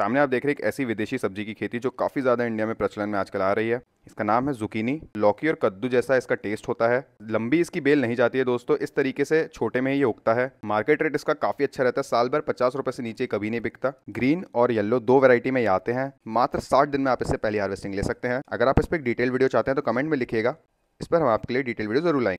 सामने आप देख रहे हैं एक ऐसी विदेशी सब्जी की खेती जो काफ़ी ज़्यादा इंडिया में प्रचलन में आजकल आ रही है इसका नाम है जुकीनी लौकी और कद्दू जैसा इसका टेस्ट होता है लंबी इसकी बेल नहीं जाती है दोस्तों इस तरीके से छोटे में ही ये उगता है मार्केट रेट इसका काफ़ी अच्छा रहता है साल भर पचास रुपए से नीचे कभी नहीं बिकता ग्रीन और येलो दो वेरायटी में आते हैं मात्र साठ दिन में आप इससे पहली हार्वेस्टिंग ले सकते हैं अगर आप इस पर डिटेल वीडियो चाहते हैं तो कमेंट में लिखिएगा इस पर हम आपके लिए डिटेल वीडियो जरूर लाएंगे